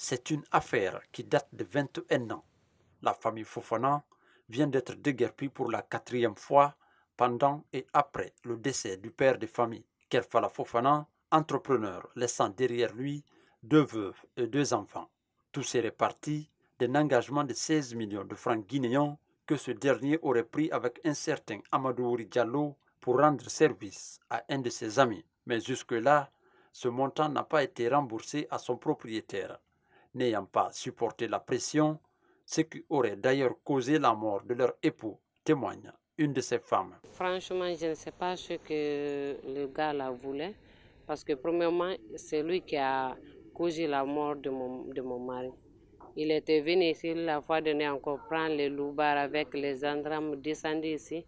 C'est une affaire qui date de 21 ans. La famille Fofana vient d'être déguerpie pour la quatrième fois pendant et après le décès du père de famille, Kerfala Fofana, entrepreneur, laissant derrière lui deux veuves et deux enfants. Tout serait parti d'un engagement de 16 millions de francs guinéens que ce dernier aurait pris avec un certain Amadou Diallo pour rendre service à un de ses amis. Mais jusque-là, ce montant n'a pas été remboursé à son propriétaire n'ayant pas supporté la pression, ce qui aurait d'ailleurs causé la mort de leur époux, témoigne une de ces femmes. Franchement, je ne sais pas ce que le gars la voulait, parce que premièrement, c'est lui qui a causé la mort de mon, de mon mari. Il était venu ici la fois dernière encore prendre les loubars avec les gendarmes, descendre ici.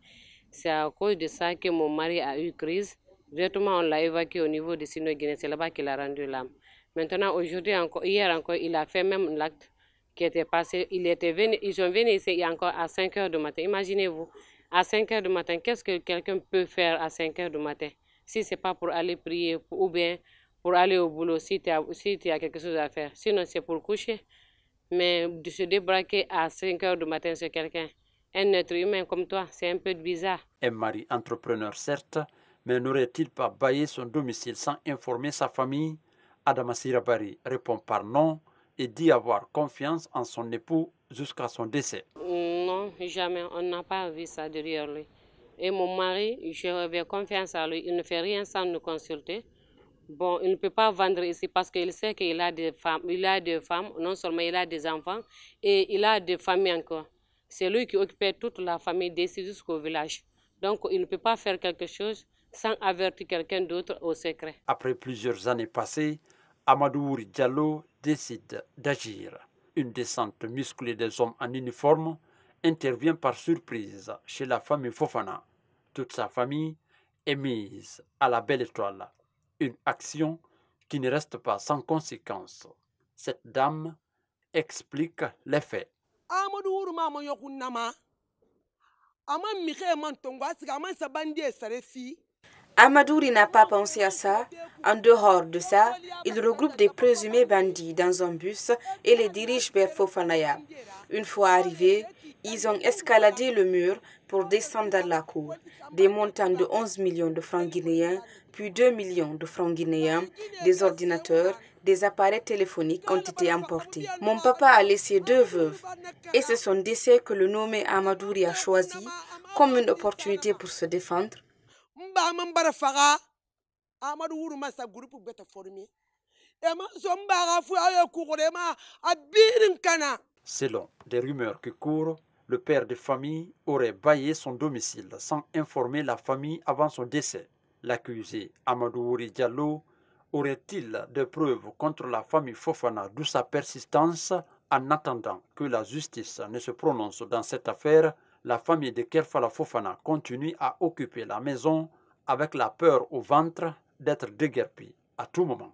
C'est à cause de ça que mon mari a eu crise. Directement, on l'a évacué au niveau de Sino Guinée. C'est là-bas qu'il a rendu l'âme. Maintenant, aujourd'hui, encore, hier encore, il a fait même l'acte qui était passé. Il était venu, ils sont venus ici encore à 5 heures du matin. Imaginez-vous, à 5 heures du matin, qu'est-ce que quelqu'un peut faire à 5 heures du matin Si ce n'est pas pour aller prier ou bien pour aller au boulot, si tu as, quelque chose à faire. Sinon, c'est pour coucher. Mais de se débraquer à 5 heures du matin sur quelqu'un, un être humain comme toi, c'est un peu bizarre. M. Marie, entrepreneur certes, mais n'aurait-il pas baillé son domicile sans informer sa famille Adama Sirabari répond par non et dit avoir confiance en son époux jusqu'à son décès. Non, jamais. On n'a pas vu ça derrière lui. Et mon mari, j'avais confiance en lui. Il ne fait rien sans nous consulter. Bon, il ne peut pas vendre ici parce qu'il sait qu'il a des femmes. Il a des femmes, non seulement il a des enfants, et il a des familles encore. C'est lui qui occupait toute la famille d'ici jusqu'au village. Donc, il ne peut pas faire quelque chose sans avertir quelqu'un d'autre au secret. Après plusieurs années passées, Amadou Diallo décide d'agir. Une descente musclée des hommes en uniforme intervient par surprise chez la famille Fofana. Toute sa famille est mise à la belle étoile. Une action qui ne reste pas sans conséquence. Cette dame explique les faits. Amadouri n'a pas pensé à ça. En dehors de ça, il regroupe des présumés bandits dans un bus et les dirige vers Fofanaya. Une fois arrivés, ils ont escaladé le mur pour descendre dans la cour. Des montants de 11 millions de francs guinéens, puis 2 millions de francs guinéens, des ordinateurs, des appareils téléphoniques ont été emportés. Mon papa a laissé deux veuves et c'est son décès que le nommé Amadouri a choisi comme une opportunité pour se défendre Selon des rumeurs qui courent, le père de famille aurait baillé son domicile sans informer la famille avant son décès. L'accusé Amadou Diallo aurait-il des preuves contre la famille Fofana d'où sa persistance en attendant que la justice ne se prononce dans cette affaire, la famille de Kerfala Fofana continue à occuper la maison avec la peur au ventre d'être déguerpi à tout moment.